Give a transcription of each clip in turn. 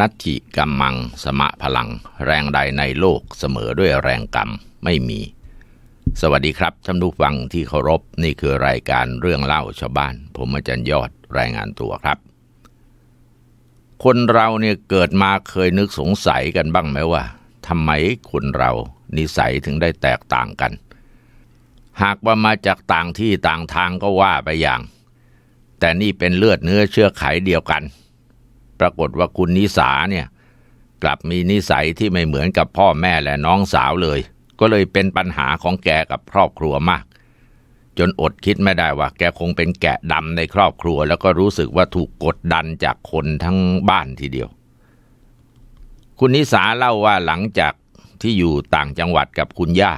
นัตถิกรมมังสมะพลังแรงใดในโลกเสมอด้วยแรงกรรมไม่มี สวัสดีครับท่านผู้ฟังที่เคารพนี่คือรายการเรื่องเล่าชาวบ้าน ผมอาจารย์ยอดรายงานตัวครับ คนเราเนี่ยเกิดมาเคยนึกสงสัยกันบ้างไหมว่าทำไมคนเรานิสัยถึงได้แตกต่างกัน หากว่ามาจากต่างที่ต่างทางก็ว่าไปอย่าง แต่นี่เป็นเลือดเนื้อเชื้อไขเดียวกันปรากฏว่าคุณนิสาเนี่ยกลับมีนิสัยที่ไม่เหมือนกับพ่อแม่และน้องสาวเลย ก็เลยเป็นปัญหาของแกกับครอบครัวมาก จนอดคิดไม่ได้ว่า แกคงเป็นแกะดำในครอบครัวแล้วก็รู้สึกว่าถูกกดดันจากคนทั้งบ้านทีเดียว คุณนิสาเล่าว่าหลังจากที่อยู่ต่างจังหวัดกับคุณย่า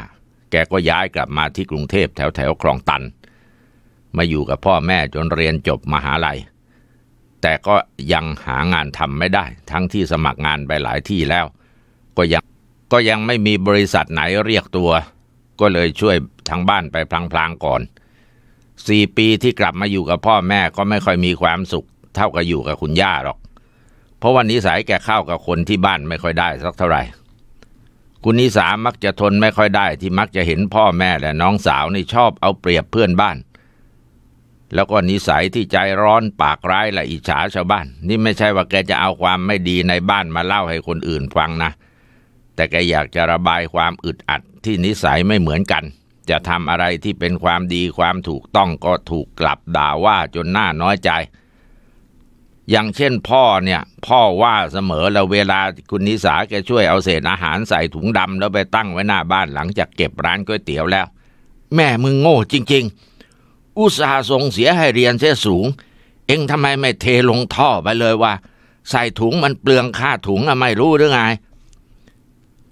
แกก็ย้ายกลับมาที่กรุงเทพแถวแถวคลองตัน มาอยู่กับพ่อแม่จนเรียนจบมหาลัยแต่ก็ยังหางานทำไม่ได้ ทั้งที่สมัครงานไปหลายที่แล้ว ก็ยังก็ยังไม่มีบริษัทไหนเรียกตัว ก็เลยช่วยทางบ้านไปพลางๆก่อนสี่ปีที่กลับมาอยู่กับพ่อแม่ก็ไม่ค่อยมีความสุข เท่ากับอยู่กับคุณย่าหรอก เพราะวันนิสัยแกเข้ากับคนที่บ้านไม่ค่อยได้สักเท่าไหร่คุณนิสามักจะทนไม่ค่อยได้ ที่มักจะเห็นพ่อแม่และน้องสาวนี่ชอบเอาเปรียบเพื่อนบ้านแล้วก็นิสัยที่ใจร้อนปากร้ายและอิจฉาชาวบ้านนี่ไม่ใช่ว่าแกจะเอาความไม่ดีในบ้านมาเล่าให้คนอื่นฟังนะ แต่แกอยากจะระบายความอึดอัดที่นิสัยไม่เหมือนกัน จะทำอะไรที่เป็นความดีความถูกต้องก็ถูกกลับด่าว่าจนหน้าน้อยใจ อย่างเช่นพ่อเนี่ยพ่อว่าเสมอแล้วเวลาคุณนิสาแกช่วยเอาเศษอาหารใส่ถุงดำแล้วไปตั้งไว้หน้าบ้านหลังจากเก็บร้านก๋วยเตี๋ยวแล้ว แม่มึงโง่จริง ๆอุตสาห์ส่งเสียให้เรียนเสียสูง เองทำไมไม่เทลงท่อไปเลยว่าใส่ถุงมันเปลืองค่าถุงอะไม่รู้หรือไง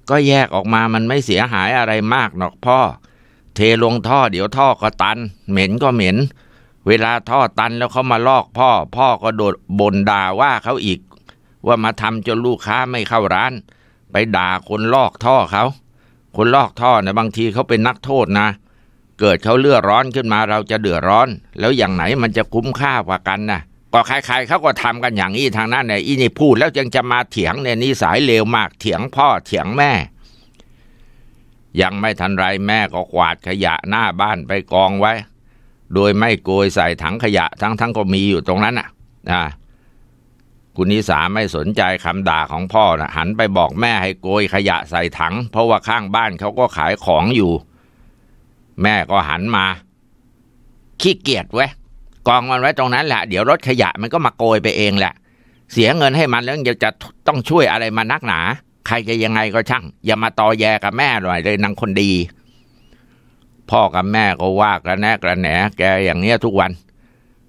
ก็แยกออกมามันไม่เสียหายอะไรมากหรอกพ่อ เทลงท่อเดี๋ยวท่อก็ตัน เหม็นก็เหม็น เวลาท่อตันแล้วเขามาลอกพ่อ พ่อก็โดดบ่นด่าว่าเขาอีก ว่ามาทำจนลูกค้าไม่เข้าร้าน ไปด่าคนลอกท่อเขาคนลอกท่อเนะบางทีเขาเป็นนักโทษนะเเกิดเขาเลือดร้อนขึ้นมาเราจะเดือดร้อน แล้วอย่างไหนมันจะคุ้มค่ากว่ากันนะก็ใครๆเขาก็ทำกันอย่างนี้ทางนั้นเนี่ยอีนี่พูดแล้วยังจะมาเถียงเนี่ยนิสัยเลวมากเถียงพ่อเถียงแม่ ยังไม่ทันไรแม่ก็กวาดขยะหน้าบ้านไปกองไว้ โดยไม่โกยใส่ถังขยะทั้งทั้งก็มีอยู่ตรงนั้นน่ะนะคุณนิสาไม่สนใจคำด่าของพ่อนะหันไปบอกแม่ให้โกยขยะใส่ถัง เพราะว่าข้างบ้านเขาก็ขายของอยู่แม่ก็หันมา ขี้เกียจเว้ยกองมันไว้ตรงนั้นแหละเดี๋ยวรถขยะมันก็มาโกยไปเองแหละเสียเงินให้มันแล้วยังจะต้องช่วยอะไรมานักหนา ใครจะยังไงก็ช่าง อย่ามาตอแยกับแม่หน่อยเลยนางคนดี พ่อกับแม่ก็ว่ากระแนกระแหนแกอย่างเนี้ยทุกวัน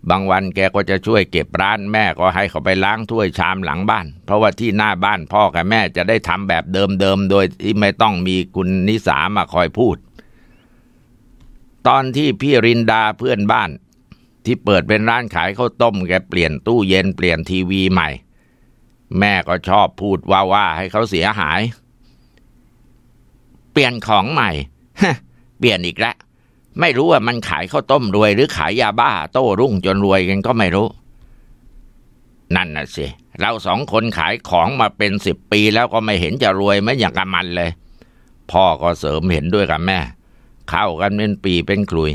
บางวันแกก็จะช่วยเก็บร้านแม่ก็ให้เขาไปล้างถ้วยชามหลังบ้าน เพราะว่าที่หน้าบ้านพ่อกับแม่จะได้ทำแบบเดิมๆโดยที่ไม่ต้องมีคุณนิสามาคอยพูดตอนที่พี่ รินดาเพื่อนบ้าน ที่เปิดเป็นร้านขายข้าวต้มแก เปลี่ยนตู้เย็นเปลี่ยนทีวีใหม่ แม่ก็ชอบพูดว่าว่าให้เขาเสียหาย เปลี่ยนของใหม่เปลี่ยนอีกแล้วไม่รู้ว่ามันขายข้าวต้มรวยหรือขายยาบ้า โต้รุ่งจนรวยกันก็ไม่รู้ นั่นน่ะสิเราสองคนขายของมาเป็นสิบปีแล้วก็ไม่เห็นจะรวยไม่อย่างกับมันเลย พ่อก็เสริมเห็นด้วยกับแม่เข้ากันเป็นปีเป็นคลุย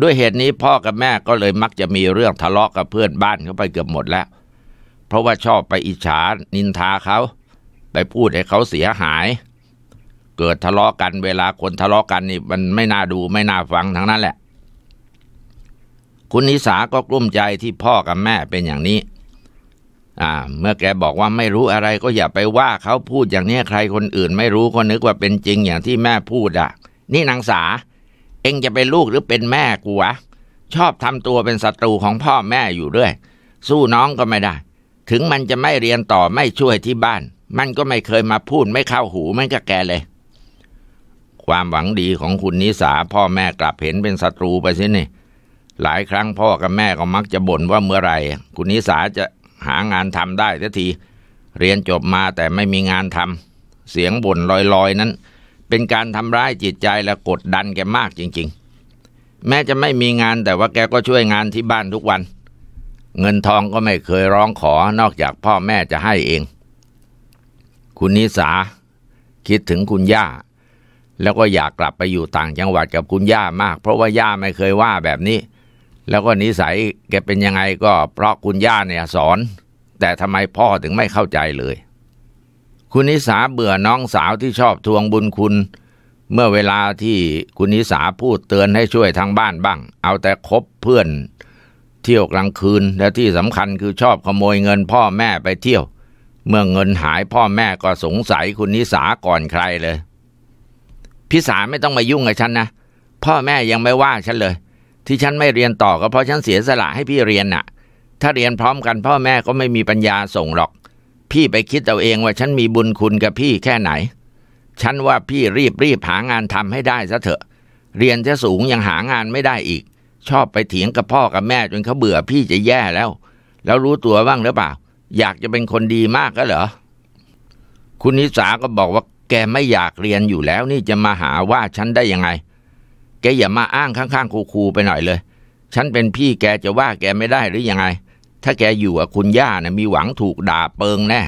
ด้วยเหตุนี้พ่อกับแม่ก็เลยมักจะมีเรื่องทะเลาะกกับเพื่อนบ้านเขาไปเกือบหมดแล้วเพราะว่าชอบไปอิจฉา นินทาเขา ไปพูดให้เขาเสียหาย เกิดทะเลาะกกัน เวลาคนทะเลาะกกันนี่มันไม่น่าดูไม่น่าฟังทั้งนั้นแหละ คุณนิสาก็กลุ้มใจที่พ่อกับแม่เป็นอย่างนี้ อ่า เมื่อแกบอกว่าไม่รู้อะไร ก็อย่าไปว่าเขาพูดอย่างนี้ใครคนอื่น ไม่รู้ก็นึกว่าเป็นจริงอย่างที่แม่พูดอ่ะนี่นางสา เองจะเป็นลูกหรือเป็นแม่กูวะชอบทำตัวเป็นศัตรูของพ่อแม่อยู่ด้วย สู้น้องก็ไม่ได้ ถึงมันจะไม่เรียนต่อไม่ช่วยที่บ้าน มันก็ไม่เคยมาพูดไม่เข้าหูไม่กับแกเลย ความหวังดีของคุณนิสา พ่อแม่กลับเห็นเป็นศัตรูไปสินี่ หลายครั้งพ่อกับแม่ก็มักจะบ่นว่าเมื่อไหร่ คุณนิสาจะหางานทำได้ทันที เรียนจบมาแต่ไม่มีงานทำเสียงบ่นลอยๆ นั้นเป็นการทำร้ายจิตใจและกดดันแกมากจริงๆ แม้จะไม่มีงานแต่ว่าแกก็ช่วยงานที่บ้านทุกวัน เงินทองก็ไม่เคยร้องขอนอกจากพ่อแม่จะให้เอง คุณนิสาคิดถึงคุณย่า แล้วก็อยากกลับไปอยู่ต่างจังหวัดกับคุณย่ามาก เพราะว่าย่าไม่เคยว่าแบบนี้ แล้วก็นิสัยแกเป็นยังไงก็เพราะคุณย่าเนี่ยสอน แต่ทำไมพ่อถึงไม่เข้าใจเลยคุณนิสาเบื่อน้องสาวที่ชอบทวงบุญคุณ เมื่อเวลาที่คุณนิสาพูดเตือนให้ช่วยทางบ้านบ้าง เอาแต่คบเพื่อน เที่ยวกลางคืนและที่สำคัญคือชอบขโมยเงินพ่อแม่ไปเที่ยว เมื่อเงินหายพ่อแม่ก็สงสัยคุณนิสาก่อนใครเลย พี่สาไม่ต้องมายุ่งกับฉันนะพ่อแม่ยังไม่ว่าฉันเลย ที่ฉันไม่เรียนต่อก็เพราะฉันเสียสละให้พี่เรียนน่ะ ถ้าเรียนพร้อมกันพ่อแม่ก็ไม่มีปัญญาส่งหรอกพี่ไปคิดเอาเองว่าฉันมีบุญคุณกับพี่แค่ไหน ฉันว่าพี่รีบรีบหางานทำให้ได้ซะเถอะ เรียนจะสูงยังหางานไม่ได้อีก ชอบไปเถียงกับพ่อกับแม่จนเขาเบื่อ พี่จะแย่แล้ว แล้วรู้ตัวบ้างหรือเปล่า อยากจะเป็นคนดีมากก็เหรอ คุณนิสาก็บอกว่า แกไม่อยากเรียนอยู่แล้ว นี่จะมาหาว่าฉันได้ยังไง แกอย่ามาอ้างข้างๆครูๆไปหน่อยเลย ฉันเป็นพี่แกจะว่าแกไม่ได้หรือยังไงถ้าแกอยู่กับคุณย่านะมีหวังถูกด่าเปิงแน่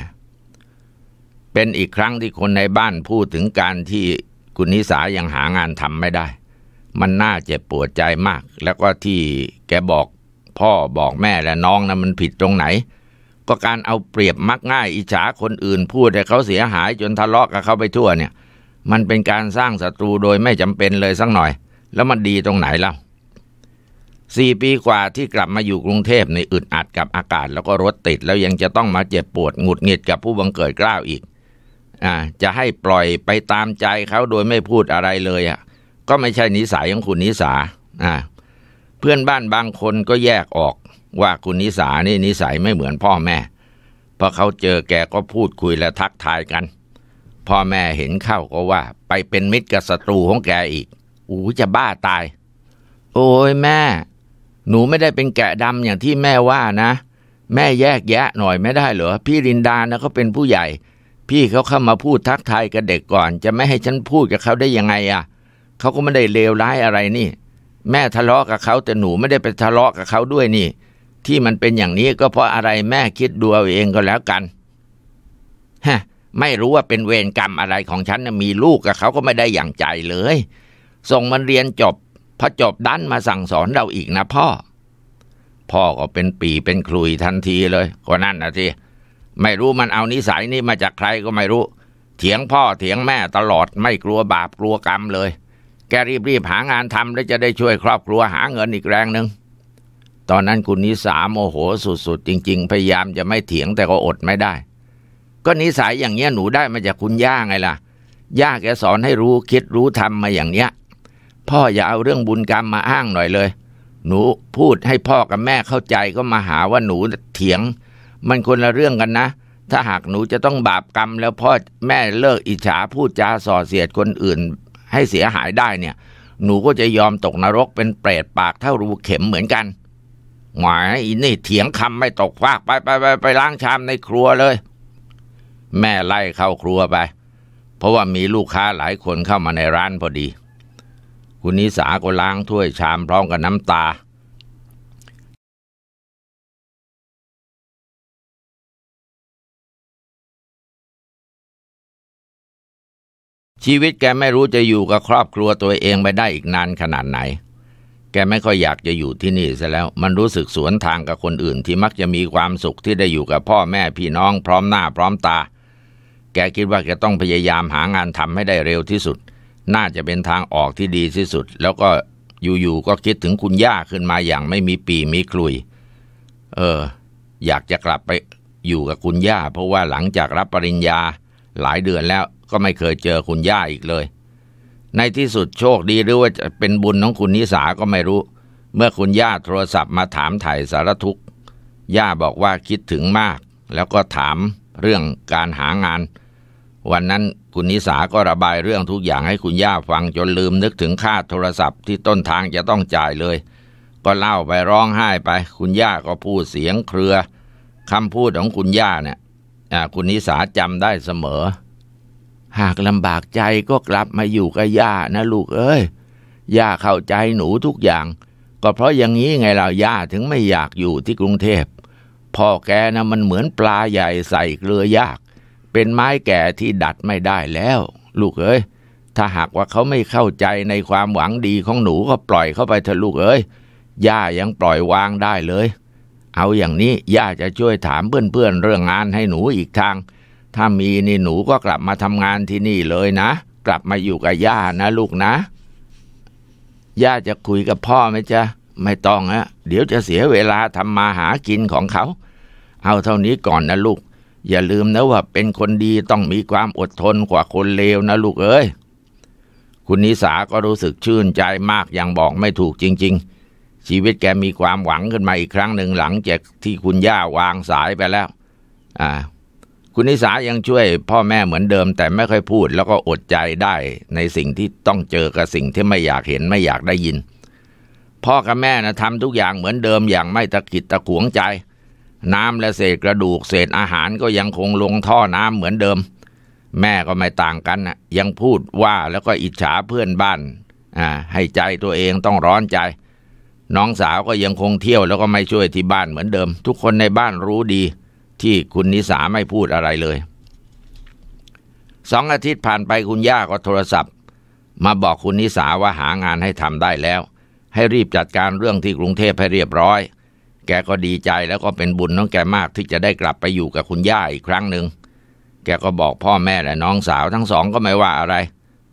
เป็นอีกครั้งที่คนในบ้านพูดถึงการที่คุณนิสายังหางานทำไม่ได้ มันน่าเจ็บปวดใจมาก แล้วก็ที่แกบอกพ่อบอกแม่และน้องนะมันผิดตรงไหน ก็การเอาเปรียบมักง่ายอิจฉาคนอื่นพูดให้เขาเสียหายจนทะเลาะกับเขาไปทั่วเนี่ย มันเป็นการสร้างศัตรูโดยไม่จำเป็นเลยสักหน่อย แล้วมันดีตรงไหนเล่าสี่ปีกว่าที่กลับมาอยู่กรุงเทพในอึดอัดกับอากาศแล้วก็รถติด แล้วยังจะต้องมาเจ็บปวดหงุดหงิดกับผู้บังเกิดกล้าวอีกอ่าจะให้ปล่อยไปตามใจเขาโดยไม่พูดอะไรเลยอ่ะ ก็ไม่ใช่นิสัยของคุณนิสาอ่าเพื่อนบ้านบางคนก็แยกออกว่าคุณนิสานี่นิสัยไม่เหมือนพ่อแม่พอเขาเจอแกก็พูดคุยและทักทายกันพ่อแม่เห็นเข้าก็ว่า ไปเป็นมิตรกับศัตรูของแกอีกอู้จะบ้าตาย โอ้ยแม่หนูไม่ได้เป็นแกะดำอย่างที่แม่ว่านะ แม่แยกแยะหน่อยไม่ได้เหรอพี่รินดานะเขาเป็นผู้ใหญ่ พี่เขาเข้ามาพูดทักทายกับเด็กก่อน จะไม่ให้ฉันพูดกับเขาได้ยังไงอะ่ะ เขาก็ไม่ได้เลวร้ายอะไรนี่ แม่ทะเลาะกับเขาแต่หนูไม่ได้ไปทะเลาะกับเขาด้วยนี่ ที่มันเป็นอย่างนี้ก็เพราะอะไรแม่คิดดูเอาเองก็แล้วกัน ฮะ ไม่รู้ว่าเป็นเวรกรรมอะไรของฉันนะมีลูกกับเขาก็ไม่ได้อย่างใจเลย ส่งมันเรียนจบพระจบดันมาสั่งสอนเราอีกนะพ่อ พ่อก็เป็นปีเป็นคลุยทันทีเลยก็นั่นนะทีไม่รู้มันเอานิสัยนี้มาจากใครก็ไม่รู้ เถียงพ่อเถียงแม่ตลอด ไม่กลัวบาปกลัวกรรมเลย แกรีบๆหางานทำแล้วจะได้ช่วยครอบครัวหาเงินอีกแรงหนึ่งตอนนั้นคุณนิสาโมโหสุดๆจริง ๆ พยายามจะไม่เถียงแต่ก็อดไม่ได้ ก็นิสัยอย่างเนี้ยหนูได้มาจากคุณย่าไงล่ะย่าแกสอนให้รู้คิดรู้ทำมาอย่างเนี้ยพ่ออย่าเอาเรื่องบุญกรรมมาอ้างหน่อยเลย หนูพูดให้พ่อกับแม่เข้าใจก็มาหาว่าหนูเถียง มันคนละเรื่องกันนะ ถ้าหากหนูจะต้องบาปกรรมแล้วพ่อแม่เลิกอิจฉาพูดจาส่อเสียดคนอื่นให้เสียหายได้เนี่ย หนูก็จะยอมตกนรก เป็นเปรตปากเท่ารูเข็มเหมือนกันหมายอีนี่เถียงคำไม่ตกฟากไปไปไปไปล้างชามในครัวเลย แม่ไล่เข้าครัวไป เพราะว่ามีลูกค้าหลายคนเข้ามาในร้านพอดีคุณนิสาก็ล้างถ้วยชามพร้อมกับน้ำตา ชีวิตแกไม่รู้จะอยู่กับครอบครัวตัวเองไปได้อีกนานขนาดไหน แกไม่ค่อยอยากจะอยู่ที่นี่ซะแล้วมันรู้สึกสวนทางกับคนอื่นที่มักจะมีความสุขที่ได้อยู่กับพ่อแม่พี่น้องพร้อมหน้าพร้อมตา แกคิดว่าแกต้องพยายามหางานทำให้ได้เร็วที่สุดน่าจะเป็นทางออกที่ดีที่สุด แล้วก็อยู่ๆก็คิดถึงคุณย่า ขึ้นมาอย่างไม่มีปีมีคลุย เออ อยากจะกลับไปอยู่กับคุณย่า เพราะว่าหลังจากรับปริญญาหลายเดือนแล้วก็ไม่เคยเจอคุณย่าอีกเลย ในที่สุดโชคดีหรือว่าจะเป็นบุญของคุณนิสาก็ไม่รู้ เมื่อคุณย่าโทรศัพท์ มาถามไถ่สารทุกย่าบอกว่าคิดถึงมาก แล้วก็ถามเรื่องการหางานวันนั้นคุณนิสาก็ระบายเรื่องทุกอย่างให้คุณย่าฟังจนลืมนึกถึงค่าโทรศัพท์ที่ต้นทางจะต้องจ่ายเลยก็เล่าไปร้องไห้ไป คุณย่าก็พูดเสียงเครือคำพูดของคุณย่าเนี่ยคุณนิสาจำได้เสมอ หากลำบากใจก็กลับมาอยู่กับย่านะ ลูกเอ้ยย่าเข้าใจหนูทุกอย่าง ก็เพราะอย่างนี้ไงเราย่าถึงไม่อยากอยู่ที่กรุงเทพพ่อแกนะมันเหมือนปลาใหญ่ใส่เกลือยากเป็นไม้แก่ที่ดัดไม่ได้แล้ว ลูกเอ้ยถ้าหากว่าเขาไม่เข้าใจในความหวังดีของหนูก็ปล่อยเข้าไปเถอะลูกเอ้ยย่ายังปล่อยวางได้เลย เอาอย่างนี้ย่าจะช่วยถามเพื่อนๆเรื่องงานให้หนูอีกทาง ถ้ามีนี่หนูก็กลับมาทำงานที่นี่เลยนะ กลับมาอยู่กับย่านะลูกนะ ย่าจะคุยกับพ่อไหมจ๊ะไม่ต้องฮะเดี๋ยวจะเสียเวลาทำมาหากินของเขา เอาเท่านี้ก่อนนะลูกอย่าลืมนะว่าเป็นคนดีต้องมีความอดทนกว่าคนเลวนะลูกเอ้ยคุณนิสาก็รู้สึกชื่นใจมากอย่างบอกไม่ถูกจริง ๆ ชีวิตแกมีความหวังขึ้นมาอีกครั้งหนึ่งหลังจากที่คุณย่าวางสายไปแล้วอ่าคุณนิสายังช่วย พ่อแม่เหมือนเดิมแต่ไม่ค่อยพูด แล้วก็อดใจได้ในสิ่งที่ต้องเจอกับสิ่งที่ไม่อยากเห็นไม่อยากได้ยิน พ่อกับแม่นะทำทุกอย่างเหมือนเดิมอย่างไม่ตะกิดตะขวงใจน้ำและเศษกระดูก เศษอาหารก็ยังคงลงท่อน้ำเหมือนเดิม แม่ก็ไม่ต่างกันนะยังพูดว่าแล้วก็อิจฉาเพื่อนบ้านอ่าให้ใจตัวเองต้องร้อนใจ น้องสาวก็ยังคงเที่ยวแล้วก็ไม่ช่วยที่บ้านเหมือนเดิม ทุกคนในบ้านรู้ดีที่คุณนิสาไม่พูดอะไรเลยสองอาทิตย์ผ่านไปคุณย่าก็โทรศัพท์ มาบอกคุณนิสาว่าหางานให้ทำได้แล้ว ให้รีบจัดการเรื่องที่กรุงเทพให้เรียบร้อยแกก็ดีใจแล้วก็เป็นบุญน้องแกมากที่จะได้กลับไปอยู่กับคุณย่าอีกครั้งหนึ่งแกก็บอกพ่อแม่และน้องสาวทั้งสองก็ไม่ว่าอะไร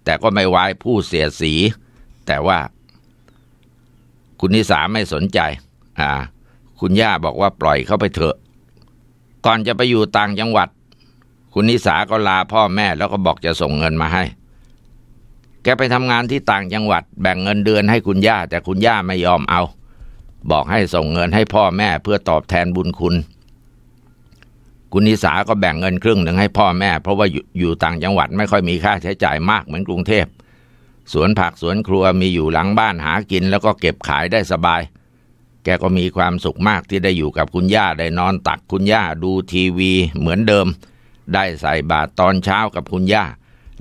แต่ก็ไม่ไว้ผู้เสียสี แต่ว่าคุณนิสาไม่สนใจอ่าคุณย่าบอกว่าปล่อยเขาไปเถอะ ก่อนจะไปอยู่ต่างจังหวัด คุณนิสาก็ลาพ่อแม่แล้วก็บอกจะส่งเงินมาให้ แกไปทำงานที่ต่างจังหวัด แบ่งเงินเดือนให้คุณย่าแต่คุณย่าไม่ยอมเอาบอกให้ส่งเงินให้พ่อแม่เพื่อตอบแทนบุญคุณคุณนิสาก็แบ่งเงินครึ่งหนึ่งให้พ่อแม่ เพราะว่าอยู่ต่างจังหวัดไม่ค่อยมีค่าใช้จ่ายมากเหมือนกรุงเทพ สวนผักสวนครัวมีอยู่หลังบ้านหากินแล้วก็เก็บขายได้สบาย แกก็มีความสุขมากที่ได้อยู่กับคุณย่า ได้นอนตักคุณย่าดูทีวีเหมือนเดิม ได้ใส่บาตรตอนเช้ากับคุณย่า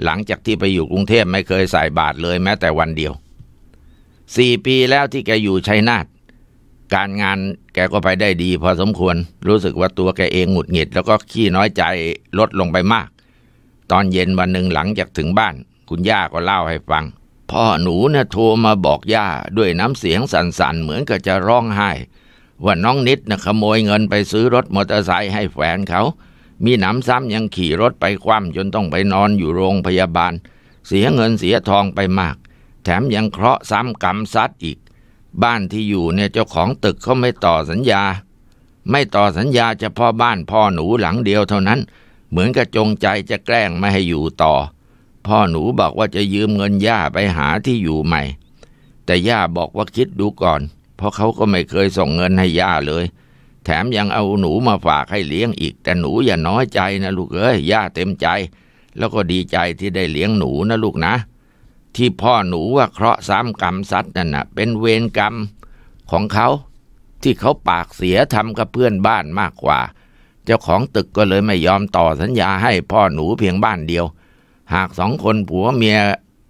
หลังจากที่ไปอยู่กรุงเทพไม่เคยใส่บาตรเลยแม้แต่วันเดียวสี่ปี แล้วที่แกอยู่ชัยนาทการงานแกก็ไปได้ดีพอสมควร รู้สึกว่าตัวแกเองหงุดหงิดแล้วก็ขี้น้อยใจลดลงไปมาก ตอนเย็นวันหนึ่งหลังจากถึงบ้าน คุณย่าก็เล่าให้ฟัง พ่อหนูนี่ะโทรมาบอกย่า ด้วยน้ำเสียงสั่นๆเหมือนกับจะร้องไห้ ว่าน้องนิดนะ่ะขโมยเงินไปซื้อรถมอเตอร์ไซค์ให้แฟนเขา มีหนำซ้ำยังขี่รถไปคว่ำจนต้องไปนอนอยู่โรงพยาบาล เสียเงินเสียทองไปมาก แถมยังเคราะห์ซ้ำกรรมซัดอีกบ้านที่อยู่เนี่ยเจ้าของตึกเขาไม่ต่อสัญญา ไม่ต่อสัญญาเฉพาะบ้านพ่อหนูหลังเดียวเท่านั้น เหมือนกับจงใจจะแกล้งไม่ให้อยู่ต่อ พ่อหนูบอกว่าจะยืมเงินย่าไปหาที่อยู่ใหม่ แต่ย่าบอกว่าคิดดูก่อน เพราะเขาก็ไม่เคยส่งเงินให้ย่าเลย แถมยังเอาหนูมาฝากให้เลี้ยงอีก แต่หนูอย่าน้อยใจนะลูกเอ้ยย่าเต็มใจแล้วก็ดีใจที่ได้เลี้ยงหนูนะลูกนะที่พ่อหนูว่าเคราะห์สามกรรมสัตว์นั่นนะเป็นเวรกรรมของเขา ที่เขาปากเสียทำกับเพื่อนบ้านมากกว่า เจ้าของตึกก็เลยไม่ยอมต่อสัญญาให้พ่อหนูเพียงบ้านเดียว หากสองคนผัวเมีย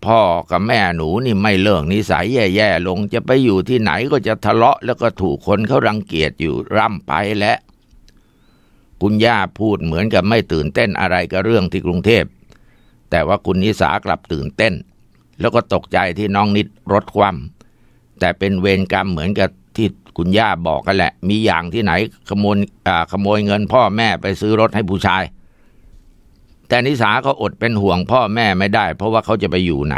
พ่อกับแม่หนูนี่ไม่เลิกนิสัยแย่ๆลง จะไปอยู่ที่ไหนก็จะทะเลาะ แล้วก็ถูกคนเขารังเกียจอยู่ร่ำไปและ คุณย่าพูดเหมือนกับไม่ตื่นเต้นอะไรกับเรื่องที่กรุงเทพแต่ว่าคุณนิสากลับตื่นเต้นแล้วก็ตกใจที่น้องนิดรถคว่มแต่เป็นเวรกรรมเหมือนกับที่คุณย่าบอกกันแหละ มีอย่างที่ไหนขโมยขโมยเงินพ่อแม่ไปซื้อรถให้ผู้ชาย แต่นิสาก็อดเป็นห่วงพ่อแม่ไม่ได้เพราะว่าเขาจะไปอยู่ไหน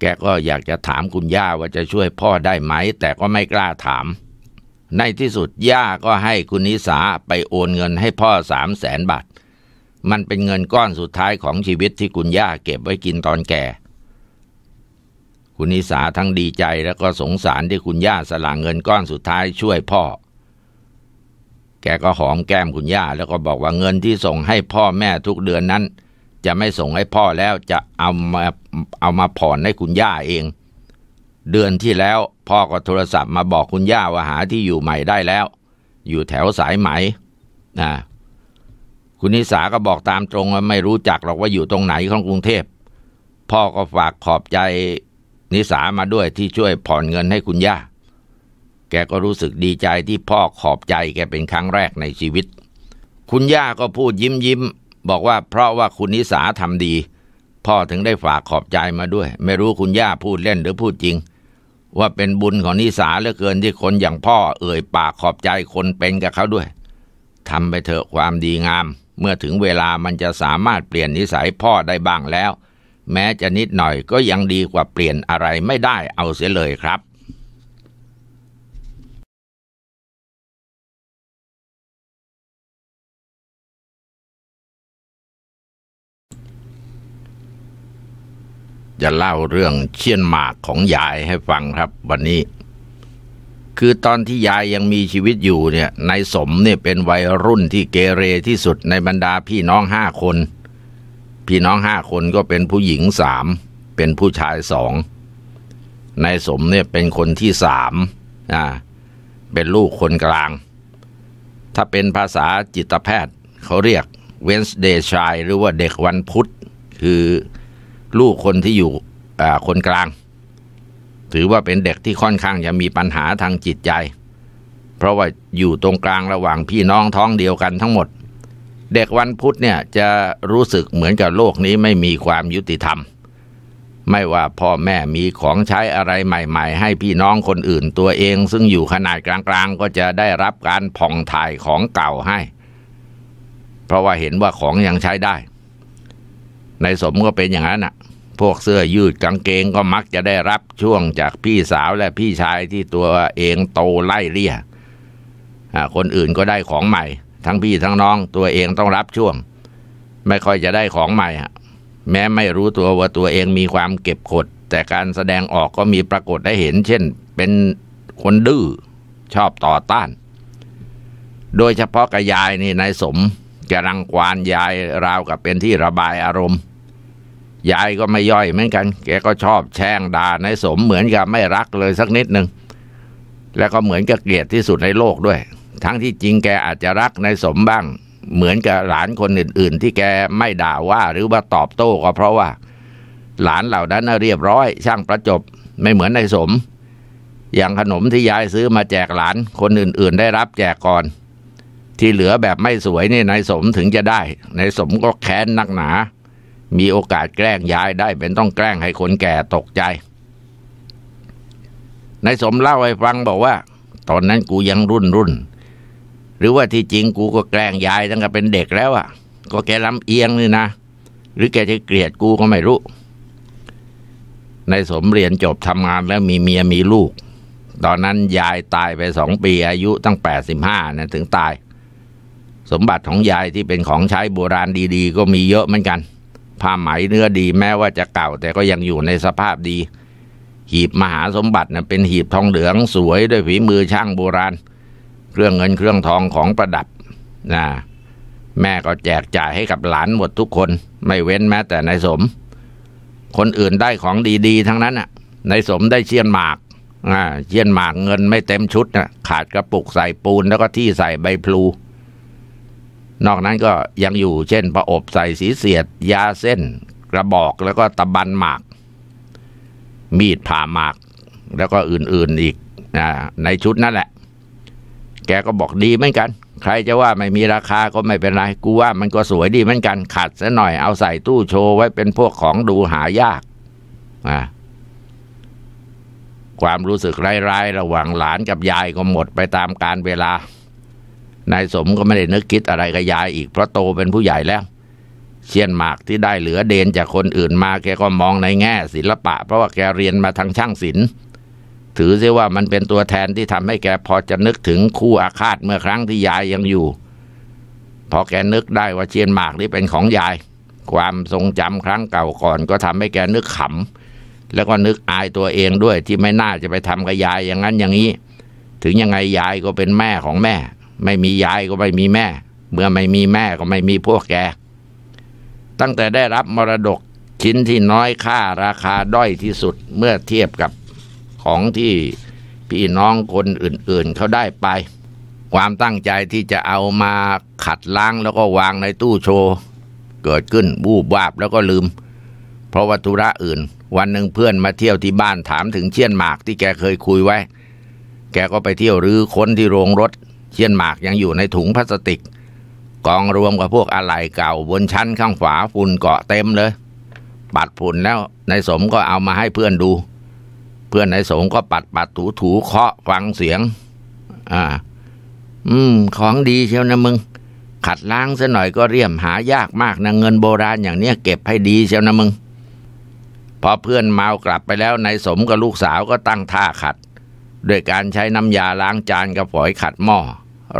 แกก็อยากจะถามคุณย่าว่าจะช่วยพ่อได้ไหม แต่ก็ไม่กล้าถาม ในที่สุดย่าก็ให้คุณนิสาไปโอนเงินให้พ่อสามแสนบาทมันเป็นเงินก้อนสุดท้ายของชีวิตที่คุณย่าเก็บไว้กินตอนแก่ คุณนิสาทั้งดีใจแล้วก็สงสารที่คุณย่าสละเงินก้อนสุดท้ายช่วยพ่อ แกก็หอมแก้มคุณย่าแล้วก็บอกว่าเงินที่ส่งให้พ่อแม่ทุกเดือนนั้น จะไม่ส่งให้พ่อแล้วจะเอามาเอามาผ่อนให้คุณย่าเอง เดือนที่แล้วพ่อก็โทรศัพท์มาบอกคุณย่าว่าหาที่อยู่ใหม่ได้แล้ว อยู่แถวสายไหมนะคุณนิสาก็บอกตามตรงว่าไม่รู้จักหรอกว่าอยู่ตรงไหนของกรุงเทพพ่อก็ฝากขอบใจนิสามาด้วยที่ช่วยผ่อนเงินให้คุณย่าแกก็รู้สึกดีใจที่พ่อขอบใจแกเป็นครั้งแรกในชีวิต คุณย่าก็พูดยิ้มยิ้มบอกว่าเพราะว่าคุณนิสาทำดี พ่อถึงได้ฝากขอบใจมาด้วย ไม่รู้คุณย่าพูดเล่นหรือพูดจริง ว่าเป็นบุญของนิสาเหลือเกินที่คนอย่างพ่อเอ่ยปากขอบใจคนเป็นกับเขาด้วยทำไปเถอะความดีงามเมื่อถึงเวลามันจะสามารถเปลี่ยนนิสัยพ่อได้บ้างแล้ว แม้จะนิดหน่อยก็ยังดีกว่าเปลี่ยนอะไรไม่ได้เอาเสียเลยครับจะเล่าเรื่องเชี่ยนหมากของยายให้ฟังครับวันนี้คือตอนที่ยายยังมีชีวิตอยู่เนี่ยนายสมเนี่ยเป็นวัยรุ่นที่เกเรที่สุดในบรรดาพี่น้องห้าคน พี่น้องห้าคนก็เป็นผู้หญิงสามเป็นผู้ชายสองนายสมเนี่ยเป็นคนที่สามอ่าเป็นลูกคนกลาง ถ้าเป็นภาษาจิตแพทย์เขาเรียกเวนส์เดย์ชายหรือว่าเด็กวันพุธคือลูกคนที่อยู่คนกลางถือว่าเป็นเด็กที่ค่อนข้างจะมีปัญหาทางจิตใจ เพราะว่าอยู่ตรงกลางระหว่างพี่น้องท้องเดียวกันทั้งหมด เด็กวันพุธเนี่ยจะรู้สึกเหมือนกับโลกนี้ไม่มีความยุติธรรม ไม่ว่าพ่อแม่มีของใช้อะไรใหม่ ๆ ให้พี่น้องคนอื่นตัวเอง ซึ่งอยู่ขนาดกลางๆก็จะได้รับการผ่องถ่ายของเก่าให้ เพราะว่าเห็นว่าของยังใช้ได้ ในสมก็เป็นอย่างนั้นน่ะพวกเสื้อยืดกางเกงก็มักจะได้รับช่วงจากพี่สาวและพี่ชายที่ตัวเองโตไล่เลี่ยคนอื่นก็ได้ของใหม่ ทั้งพี่ทั้งน้องตัวเองต้องรับช่วง ไม่ค่อยจะได้ของใหม่ แม้ไม่รู้ตัวว่าตัวเองมีความเก็บกดแต่การแสดงออกก็มีปรากฏได้เห็น เช่น เป็นคนดื้อชอบต่อต้าน โดยเฉพาะกับยายนี่นายสมจะรังควานยายราวกับเป็นที่ระบายอารมณ์ยายก็ไม่ย่อยเหมือนกันแกก็ชอบแช่งด่านายสมเหมือนกับไม่รักเลยสักนิดหนึ่งแล้วก็เหมือนกับเกลียดที่สุดในโลกด้วย ทั้งที่จริงแกอาจจะรักนายสมบ้าง เหมือนกับหลานคนอื่นๆ ที่แกไม่ด่าว่าหรือว่าตอบโต้ ก็เพราะว่า หลานเหล่านั้นเรียบร้อย ช่างประจบ ไม่เหมือนนายสม อย่างขนมที่ยายซื้อมาแจกหลานคนอื่นๆ ได้รับแจกก่อนที่เหลือแบบไม่สวยนี่นายสมถึงจะได้นายสมก็แค้นนักหนามีโอกาสแกล้งย้ายได้เป็นต้องแกล้งให้คนแก่ตกใจ ในสมเล่าให้ฟังบอกว่า ตอนนั้นกูยังรุ่นรุ่น หรือว่าที่จริงกูก็แกล้งยายตั้งแต่เป็นเด็กแล้วอะ่ะ ก็แกล้ำเอียงนี่นะ หรือแกจะเกลียดกูก็ไม่รู้ในสมเรียนจบทำงานแล้วมีเมียมีลูก ตอนนั้นยายตายไปสองปีอายุตั้งแปดสิบห้านะถึงตาย สมบัติของยายที่เป็นของใช้โบราณดี ๆ ก็มีเยอะเหมือนกันผ้าไหมเนื้อดีแม้ว่าจะเก่าแต่ก็ยังอยู่ในสภาพดี หีบมหาสมบัตินะเป็นหีบทองเหลืองสวยด้วยฝีมือช่างโบราณเครื่องเงินเครื่องทองของประดับนะแม่ก็แจกจ่ายให้กับหลานหมดทุกคนไม่เว้นแม้แต่นายสม คนอื่นได้ของดี ๆ ทั้งนั้นน่ะนายสมได้เชียนหมากอ่าเชียนหมากเงินไม่เต็มชุดน่ะขาดกระปุกใส่ปูนแล้วก็ที่ใส่ใบพลูนอกนั้นก็ยังอยู่เช่นประอบใส่สีเสียด ยา เส้น กระบอกแล้วก็ตะบันหมาก มีดผ่าหมากแล้วก็อื่น ๆอีกนะในชุดนั่นแหละ แกก็บอกดีเหมือนกัน ใครจะว่าไม่มีราคา ก็ไม่เป็นไรกูว่ามันก็สวยดีเหมือนกันขัดซะหน่อยเอาใส่ตู้โชว์ ไว้เป็นพวกของดูหายากนะความรู้สึกร้าย ๆ ระหว่างหลานกับยายก็หมดไปตามการเวลานายสมก็ไม่ได้นึกคิดอะไรกับยาย อีกเพราะโตเป็นผู้ใหญ่แล้ว เชียนหมากที่ได้เหลือเดนจากคนอื่นมาแก ก็มองในแง่ศิลปะ เพราะว่าแกเรียนมาทางช่างศิลป์ถือเสียว่ามันเป็นตัวแทนที่ทำให้แก พอจะนึกถึงคู่อาฆาตเมื่อครั้งที่ยายยังอยู่พอแกนึกได้ว่าเชียนหมากนี่เป็นของยาย ความทรงจำครั้งเก่าก่อนก็ทำให้แกนึกขำแล้วก็นึกอายตัวเองด้วยที่ไม่น่าจะไปทำกับยายอย่างนั้นอย่างนี้ ถึงยังไงยายก็เป็นแม่ของแม่ไม่มียายก็ไม่มีแม่ เมื่อไม่มีแม่ก็ไม่มีพวกแก ตั้งแต่ได้รับมรดกชิ้นที่น้อยค่าราคาด้อยที่สุดเมื่อเทียบกับของที่ พี่น้องคนอื่น ๆ เขาได้ไป ความตั้งใจที่จะเอามาขัดล้างแล้วก็วางในตู้โชว์เกิดขึ้นบูบวาบแล้วก็ลืม เพราะวัตถุระอื่น วันหนึ่งเพื่อนมาเที่ยวที่บ้านถามถึงเชี่ยนหมากที่แกเคยคุยไว้ แกก็ไปเที่ยวรื้อค้นที่โรงรถเชียนหมาก ยังอยู่ในถุงพลาสติก กองรวมกับพวกอะไหล่เก่าบนชั้น ข้างฝาฝุ่นเกาะเต็มเลยปัดฝุ่นแล้วนายสมก็เอามาให้เพื่อนดู เพื่อนนายสมก็ปัดปัดถูถูเคาะฟังเสียง อ่า อืมของดีเชียวนะมึง ขัดล้างซะหน่อยก็เรียมหายากมากนะเงินโบราณอย่างเนี้ยเก็บให้ดี เชียวนะมึงพอเพื่อนเมากลับไปแล้วนายสมกับลูกสาวก็ตั้งท่าขัดด้วยการใช้น้ำยาล้างจานกับฝอยขัดหม้อ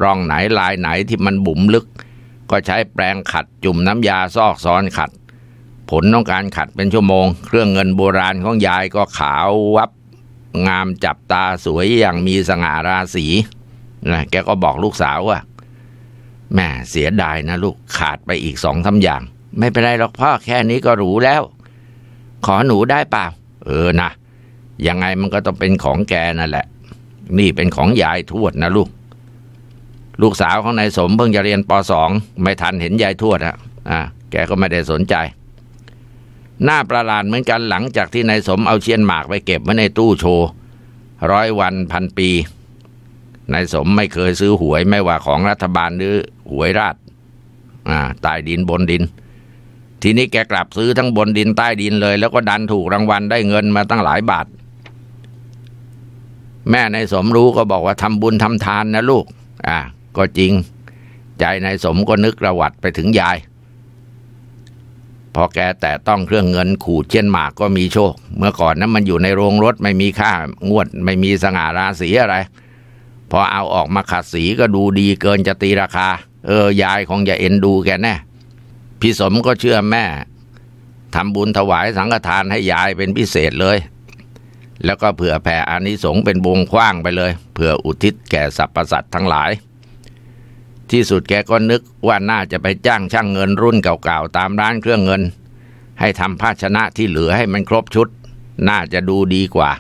ร่องไหน ลายไหนที่มันบุ๋มลึก ก็ใช้แปรงขัดจุ่มน้ำยาซอกซ้อนขัด ผลต้องการขัดเป็นชั่วโมงเครื่องเงินโบราณของยายก็ขาววับ งามจับตาสวยอย่างมีสง่าราศีนะแกก็บอกลูกสาวว่าแม่เสียดายนะลูกขาดไปอีกสองสาอย่าง ไม่เป็นไรหรอกพ่อแค่นี้ก็หรูแล้ว ขอหนูได้เปล่า เออนะ ยังไงมันก็ต้องเป็นของแกนั่นแหละ นี่เป็นของยายทวดนะลูกลูกสาวของนายสมเพิ่งจะเรียนป .2 ไม่ทันเห็นยายทวดฮะอ่าแกก็ไม่ได้สนใจ หน้าประหลาดเหมือนกันหลังจากที่นายสมเอาเชียนหมากไปเก็บไว้ในตู้โชว์ ร้อยวันพันปีนายสมไม่เคยซื้อหวยไม่ว่าของรัฐบาลหรือหวยราชอ่าใต้ดินบนดิน ทีนี้แกกลับซื้อทั้งบนดินใต้ดินเลยแล้วก็ดันถูกรางวัลได้เงินมาตั้งหลายบาท แม่นายสมรู้ก็บอกว่าทำบุญทำทานนะลูกอ่าก็จริง ใจนายสมก็นึกระวัดไปถึงยาย พอแกแต่ต้องเครื่องเงินขู่เช่นหมากก็มีโชค เมื่อก่อนนั้นมันอยู่ในโรงรถไม่มีค่างวดไม่มีสง่าราศีอะไร พอเอาออกมาขัดสีก็ดูดีเกินจะตีราคา เออยายของยายเอ็นดูแกแน่พี่สมก็เชื่อแม่ทำบุญถวายสังฆทานให้ยายเป็นพิเศษเลย แล้วก็เผื่อแผ่อานิสงส์เป็นวงกว้างไปเลยเผื่ออุทิศแก่สรรพสัตว์ทั้งหลายที่สุดแกก็นึกว่าน่าจะไปจ้างช่างเงินรุ่นเก่าๆตามร้านเครื่องเงิน ให้ทำภาชนะที่เหลือให้มันครบชุด น่าจะดูดีกว่า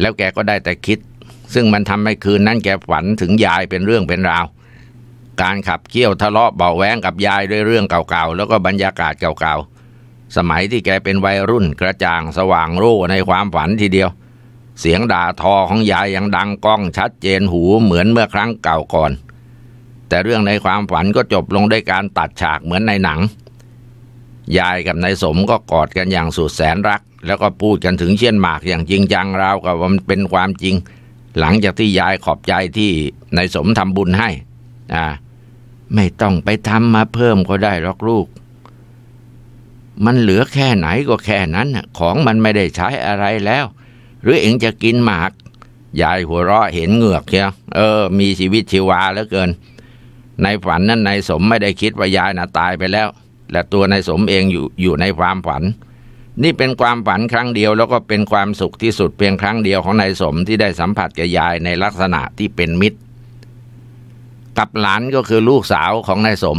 แล้วแกก็ได้แต่คิด ซึ่งมันทำให้คืนนั้นแกฝันถึงยายเป็นเรื่องเป็นราว การขับเคี่ยวทะเลาะเบาแวงกับยายด้วยเรื่องเก่าๆ แล้วก็บรรยากาศเก่าๆสมัยที่แกเป็นวัยรุ่นกระจ่าง สว่างรู้ในความฝันทีเดียว เสียงด่าทอของยายยังดังก้องชัดเจนหูเหมือนเมื่อครั้งเก่าก่อนแต่เรื่องในความฝันก็จบลงด้วยการตัดฉากเหมือนในหนัง ยายกับนายสมก็กอดกันอย่าง สุดแสนรัก แล้วก็พูดกันถึงเชียนหมากอย่างจริงจังราวกับมันเป็นความจริง หลังจากที่ยายขอบใจที่นายสมทำบุญให้อ่าไม่ต้องไปทำมาเพิ่มก็ได้หรอกลูก มันเหลือแค่ไหนก็แค่นั้น ของมันไม่ได้ใช้อะไรแล้ว หรือเองจะกินหมาก ยายหัวเราะเห็นเหงือกเชียเออ มีชีวิตชีวาเหลือเกินในฝันนั้นนายสมไม่ได้คิดว่ายายน่ะตายไปแล้ว และตัวนายสมเองอยู่อยู่ในความฝัน นี่เป็นความฝันครั้งเดียวแล้วก็เป็นความสุขที่สุดเพียงครั้งเดียวของนายสมที่ได้สัมผัสกับยายในลักษณะที่เป็นมิตรกับหลานก็คือลูกสาวของนายสม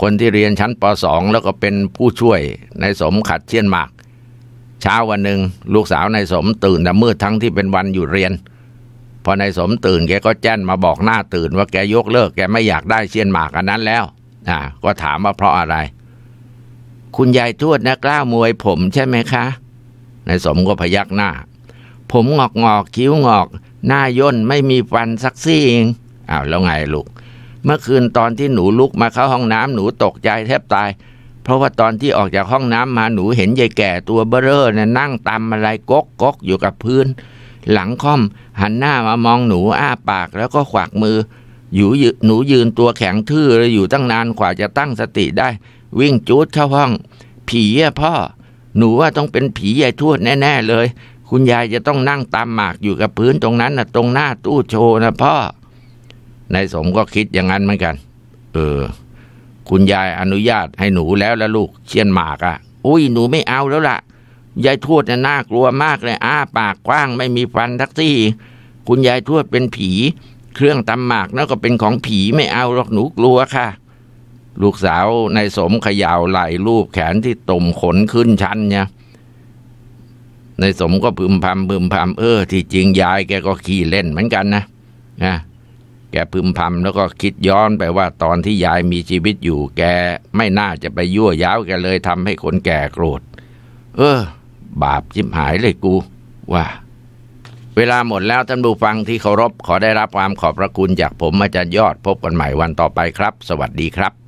คนที่เรียนชั้นป .2 แล้วก็เป็นผู้ช่วยนายสมขัดเชียนหมาก เช้าวันหนึ่งลูกสาวนายสมตื่นแต่มืดทั้งที่เป็นวันอยู่เรียนเพอนายสมตื่นแกก็แจ้นมาบอกหน้าตื่นว่าแกยกเลิกแกไม่อยากได้เชียนหมากอันนั้นแล้ว อ่าก็ถามว่าเพราะอะไร คุณยายทวดนะกล้ามวยผมใช่ไหมคะนายสมก็พยักหน้า ผมงอกงอกคิ้วงอกหน้าย่นไม่มีฟันสักซี่เองอ้าวแล้วไงลูกเมื่อคืนตอนที่หนูลุกมาเข้าห้องน้ำหนูตกใจแทบตาย เพราะว่าตอนที่ออกจากห้องน้ำมาหนูเห็นยายแก่ตัวเบ้อเร่อนั่งตำอะไรกกกอยู่กับพื้นหลังค่อม หันหน้ามามองหนูอ้าปากแล้วก็ขวักมืออยู่หนูยืนตัวแข็งทื่อเลยอยู่ตั้งนานกว่าจะตั้งสติได้ วิ่งจูดเข้าห้อง ผีอะพ่อ หนูว่าต้องเป็นผียายทวดแน่ๆเลย คุณยายจะต้องนั่งตามหมากอยู่กับพื้นตรงนั้นนะตรงหน้าตู้โชว์นะพ่อนายสมก็คิดอย่างนั้นเหมือนกัน เออ คุณยายอนุญาตให้หนูแล้วละลูกเชียนหมากอะ่ะอุ้ยหนูไม่เอาแล้วละ่ะยายทวดเนี่ยน่ากลัวมากเลย อ้าปากกว้างไม่มีฟันทักซี่ คุณยายทวดเป็นผี เครื่องตำหมากนั่นก็เป็นของผีไม่เอาหรอกหนูกลัวค่ะ ลูกสาวนายสมขย่าวไหลรูปแขนที่ตุ่มขนขึ้นชั้นเนี่ยนายสมก็พึมพำพึมพำเออที่จริงยายแกก็ขี้เล่นเหมือนกันนะนะแกพึมพำแล้วก็คิดย้อนไปว่า ตอนที่ยายมีชีวิตอยู่แกไม่น่าจะไปยั่วย้าวแกเลยทำให้คนแก่โกรธเออบาปจิบหายเลยกู ว่า เวลาหมดแล้วท่านผู้ฟังที่เคารพขอได้รับความขอบพระคุณจากผมอาจารย์ยอดพบกันใหม่วันต่อไปครับ สวัสดีครับ